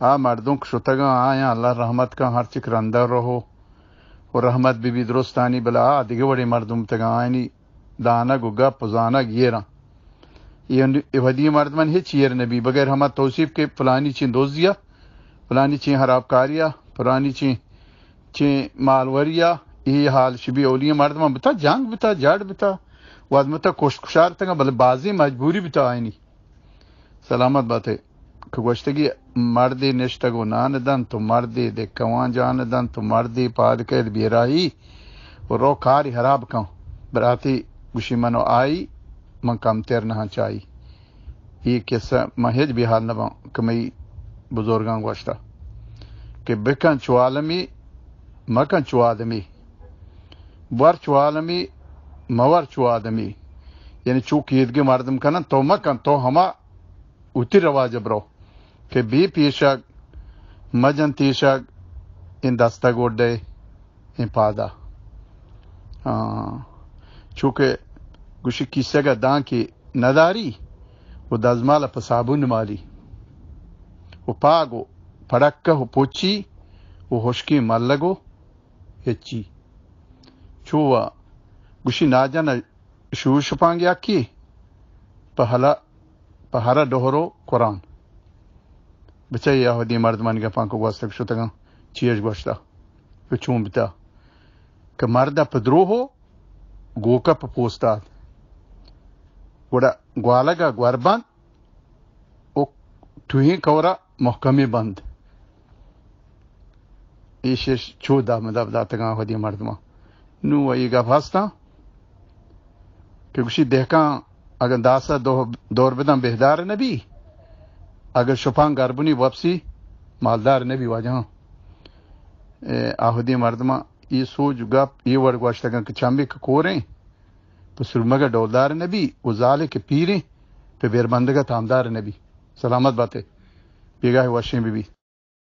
ಆ हाँ, मर्दों ಶುತಗ आया हाँ, अल्लाह रहमत का हर ಚಿಕ್ अंदर रहो और रहमत बीबी दुरुस्तानी बला दिगे बड़े तक आयनी दाना गुगा पुजाना गेरा मर्द मन हे चियर नबी बगैर हम तोसीफ के फलानी ची दोजिया फलानी ची कारिया फलानी ची चीं मालवरिया ये हाल शिबी ओलिया मर्दमा बता जड़ बिता वो आदमी तक कोश कुशार तंगा बल बाजी मजबूरी बिता आयनी सलामत बात है 그 گوشتگی مردی نشتگو ناندن تو مردی دے کوان جاندن تو مردی پاد کے بیرائی و رو کاری خراب کن براتی گوشی منو آئی من کم تیر نہ چائی یہ قصہ میں ہج بھی حال نہ کمئی بزرگاں گوشتا کہ بکن چوالمی مکن چوادمی ور چوالمی مور چوادمی یعنی چوک عیدگی مردم کنن تو مکن تو ہما उति रवाज ब्रो के बी पीशक मजन तीशक इन दस्ता गोडे इन पादा चूंकि गुश किस्से का दां की नदारी वो दजमाल साबुन मारी वो पागो फड़क हो पोची वो होशकी लगो हेची चूवा गुशी नाजन शूश पांग्या की पहला पहारा डोहरो Quran bitsajja għoddi mard man għafan kogwastak xutagan ċiex għoċta. Bċum bita. Kamarda padruħu għuka papostat. Wara għalaga għarban u tuħin kawra muhkami band. Ixiex ċuda mdabda tagan għoddi mard ma. Nuwa jiga fasta. Kikuxi deħkan अगर दासा दो दौर बदम बेहदार नबी अगर शुफां गारबुनी वापसी मालदार ने भी वाजह आहुदी मर्दमा ये सूज गप ये वर्ग वाशतगा के चामी के कोरे तो सुरमा का डोलदार ने भी उजाले के पीरें तो बेरबंद का तामदार ने भी सलामत बातें बेगा वाशें भी, भी।